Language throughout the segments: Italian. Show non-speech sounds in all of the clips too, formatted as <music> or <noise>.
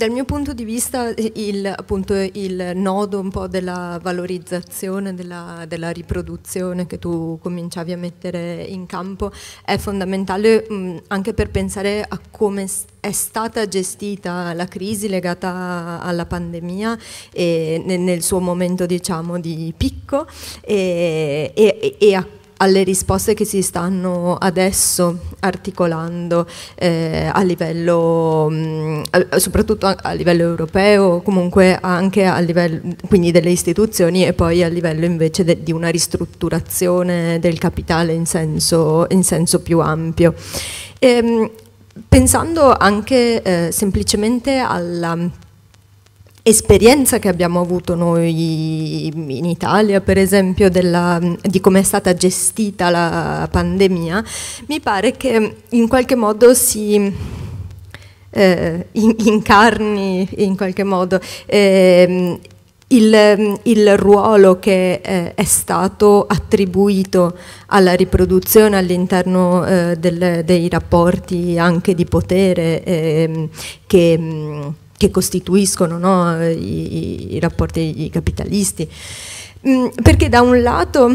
Dal mio punto di vista eh, il, appunto, il nodo un po' della valorizzazione, della, della, riproduzione che tu cominciavi a mettere in campo è fondamentale mh, anche per pensare a come è stata gestita la crisi legata alla pandemia nel, nel, suo momento diciamo, di picco e, e, e a alle risposte che si stanno adesso articolando eh, a livello, mh, mm, soprattutto a, livello europeo, comunque anche a livello quindi delle istituzioni e poi a livello invece de, di una ristrutturazione del capitale in senso, in senso più ampio. E, ehm, pensando anche eh, semplicemente alla esperienza che abbiamo avuto noi in Italia, per esempio, della, di come è stata gestita la pandemia, mi pare che in qualche modo si eh, in, incarni in qualche modo eh, il, il, ruolo che eh, è stato attribuito alla riproduzione all'interno eh, del, dei rapporti anche di potere ehm, che mm, che costituiscono no, i, i, rapporti capitalisti. Mm, perché da un lato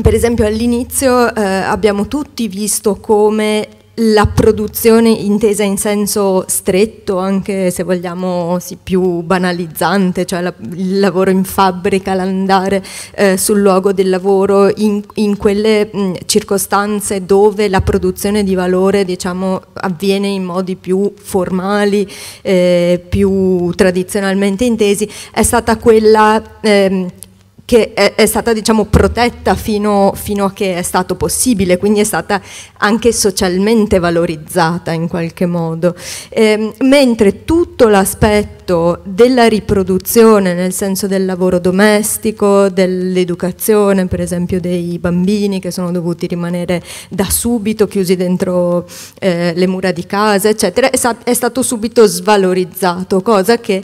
per esempio all'inizio eh, abbiamo tutti visto come la produzione intesa in senso stretto, anche se vogliamo sì, più banalizzante, cioè la, il lavoro in fabbrica, l'andare eh, sul luogo del lavoro, in, in quelle mh, circostanze dove la produzione di valore diciamo, avviene in modi più formali, eh, più tradizionalmente intesi, è stata quella... Ehm, che è, è stata diciamo, protetta fino, fino, a che è stato possibile, quindi è stata anche socialmente valorizzata in qualche modo. Ehm, mentre tutto l'aspetto della riproduzione, nel senso del lavoro domestico, dell'educazione, per esempio dei bambini che sono dovuti rimanere da subito chiusi dentro eh, le mura di casa, eccetera, è, è stato subito svalorizzato, cosa che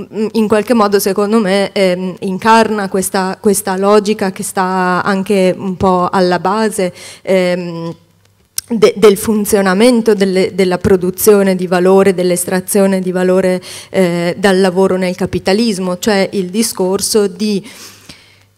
Mm, in qualche modo secondo me eh, incarna questa, questa, logica che sta anche un po' alla base ehm, de, del funzionamento delle, della produzione di valore, dell'estrazione di valore eh, dal lavoro nel capitalismo, cioè il discorso di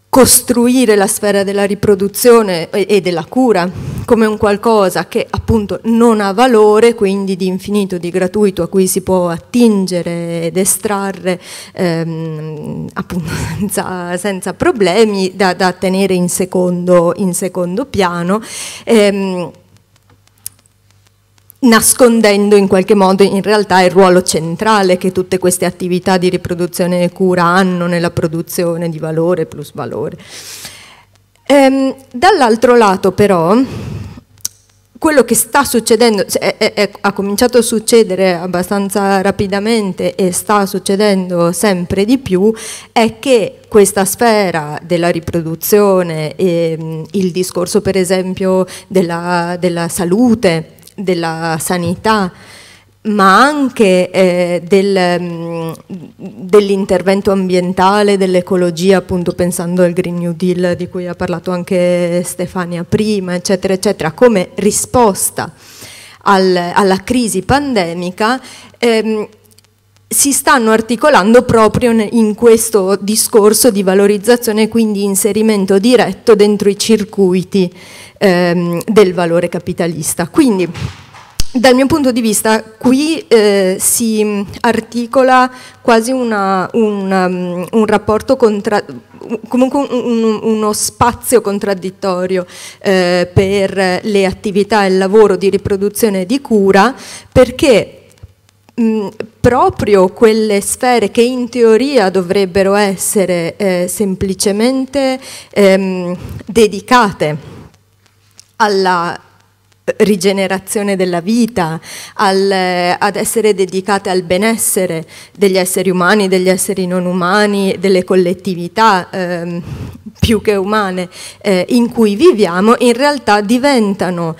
costruire la sfera della riproduzione e, e della cura come un qualcosa che appunto non ha valore, quindi di infinito, di gratuito a cui si può attingere ed estrarre ehm, appunto <laughs> senza, senza problemi da, da, tenere in secondo, in secondo piano. Ehm, nascondendo in qualche modo in realtà il ruolo centrale che tutte queste attività di riproduzione e cura hanno nella produzione di valore plus valore. Ehm, dall'altro lato però quello che sta succedendo, è, è, è, ha cominciato a succedere abbastanza rapidamente e sta succedendo sempre di più, è che questa sfera della riproduzione, e, il discorso per esempio della, della salute, della sanità, ma anche eh, del, um, dell'intervento ambientale, dell'ecologia, appunto pensando al Green New Deal di cui ha parlato anche Stefania prima, eccetera, eccetera, come risposta al, alla crisi pandemica. Ehm, si stanno articolando proprio in questo discorso di valorizzazione e quindi inserimento diretto dentro i circuiti ehm, del valore capitalista. Quindi, dal mio punto di vista qui eh, si mm, articola quasi una, un, um, un, rapporto contra comunque un, uno spazio contraddittorio eh, per le attività e il lavoro di riproduzione e di cura perché mh, mm, proprio quelle sfere che in teoria dovrebbero essere eh, semplicemente ehm, dedicate alla rigenerazione della vita, al, ad essere dedicate al benessere degli esseri umani, degli esseri non umani, delle collettività eh, più che umane eh, in cui viviamo, in realtà diventano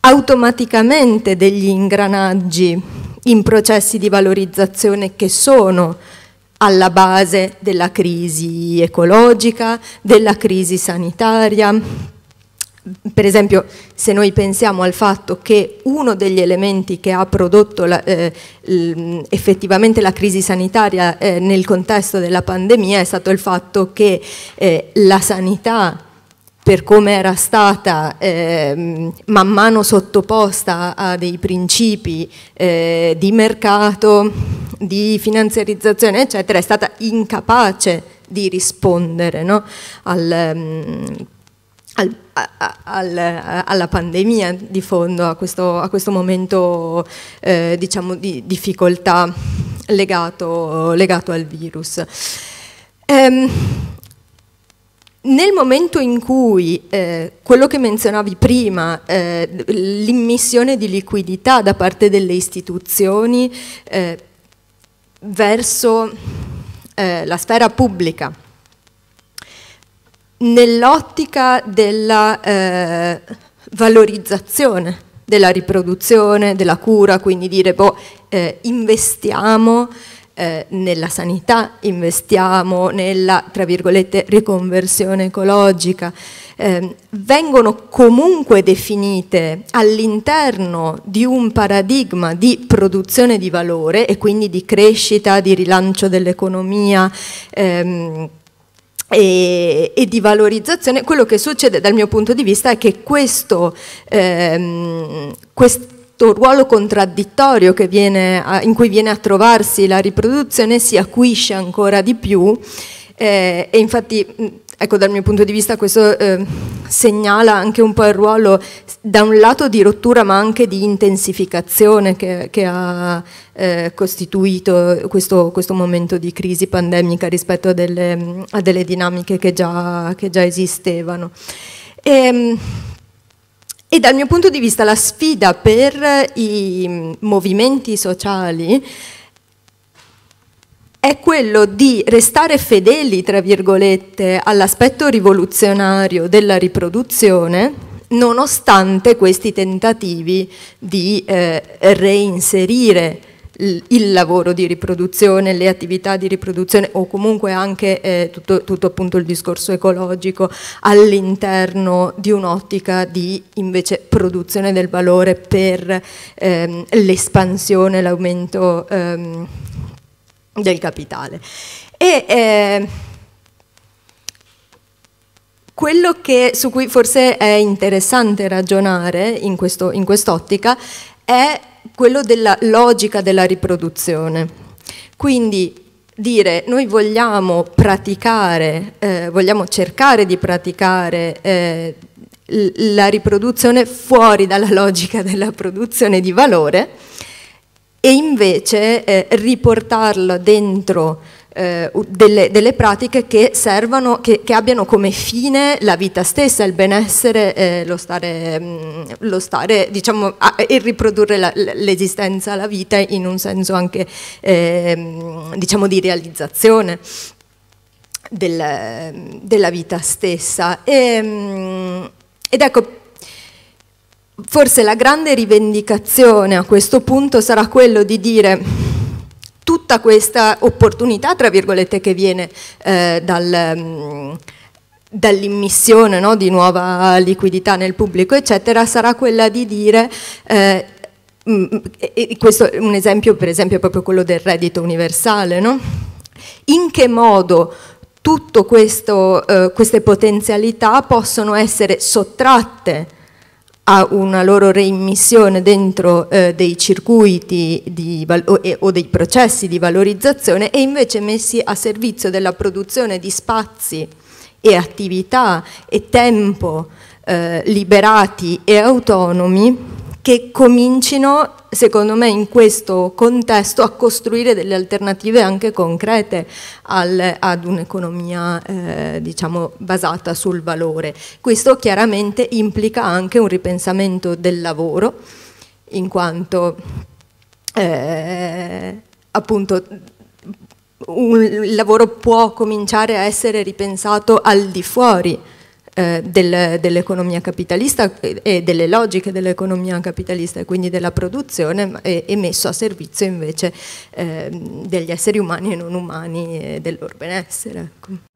automaticamente degli ingranaggi in processi di valorizzazione che sono alla base della crisi ecologica, della crisi sanitaria, per esempio, se noi pensiamo al fatto che uno degli elementi che ha prodotto la, eh, effettivamente la crisi sanitaria eh, nel contesto della pandemia è stato il fatto che eh, la sanità per come era stata eh, man mano sottoposta a dei principi eh, di mercato, di finanziarizzazione, eccetera, è stata incapace di rispondere no? al, ehm, al, a, al, alla pandemia di fondo, a questo, a questo momento eh, diciamo di difficoltà legato, legato al virus. Ehm, nel momento in cui eh, quello che menzionavi prima, eh, l'immissione di liquidità da parte delle istituzioni eh, verso eh, la sfera pubblica, nell'ottica della eh, valorizzazione della riproduzione, della cura, quindi dire boh, eh, investiamo eh, nella sanità, investiamo nella, tra virgolette, riconversione ecologica, eh, vengono comunque definite all'interno di un paradigma di produzione di valore e quindi di crescita, di rilancio dell'economia, ehm, e, e, di valorizzazione, quello che succede dal mio punto di vista è che questo, ehm, quest ruolo contraddittorio a, in cui viene a trovarsi la riproduzione si acuisce ancora di più eh, e infatti Ecco, dal mio punto di vista questo eh, segnala anche un po' il ruolo, da un lato di rottura, ma anche di intensificazione che, che ha eh, costituito questo, questo, momento di crisi pandemica rispetto a delle, a delle dinamiche che già, che già esistevano. E, ehm, e dal mio punto di vista la sfida per i movimenti sociali è quello di restare fedeli, tra virgolette, all'aspetto rivoluzionario della riproduzione, nonostante questi tentativi di eh, reinserire il lavoro di riproduzione, le attività di riproduzione o comunque anche eh, tutto, tutto, appunto il discorso ecologico all'interno di un'ottica di invece produzione del valore per ehm, l'espansione, l'aumento ehm, del capitale. E, eh, quello che, su cui forse è interessante ragionare in, questo, in quest'ottica è quello della logica della riproduzione. Quindi dire noi vogliamo praticare, eh, vogliamo cercare di praticare eh, la riproduzione fuori dalla logica della produzione di valore e invece eh, riportarlo dentro eh, delle, delle, pratiche che servano, che, che, abbiano come fine la vita stessa, il benessere, eh, lo stare, mh, mm, lo stare diciamo, a, e riprodurre l'esistenza, la vita in un senso anche ehm, diciamo di realizzazione. Del, della vita stessa e, ehm, ed ecco Forse la grande rivendicazione a questo punto sarà quello di dire tutta questa opportunità, tra virgolette, che viene eh, dal... Mm, dall'immissione no, di nuova liquidità nel pubblico, eccetera, sarà quella di dire, eh, mh, mm, mm, questo è un esempio per esempio proprio quello del reddito universale, no? in che modo tutte eh, queste potenzialità possono essere sottratte ha una loro reimmissione dentro eh, dei circuiti di, o, e, o dei processi di valorizzazione e invece messi a servizio della produzione di spazi e attività e tempo eh, liberati e autonomi che comincino secondo me in questo contesto a costruire delle alternative anche concrete al, ad un'economia eh, diciamo basata sul valore. Questo chiaramente implica anche un ripensamento del lavoro in quanto eh, appunto un, il lavoro può cominciare a essere ripensato al di fuori eh, del, dell'economia capitalista e delle logiche dell'economia capitalista e quindi della produzione e, e messo a servizio invece eh, degli esseri umani e non umani e del loro benessere. Ecco.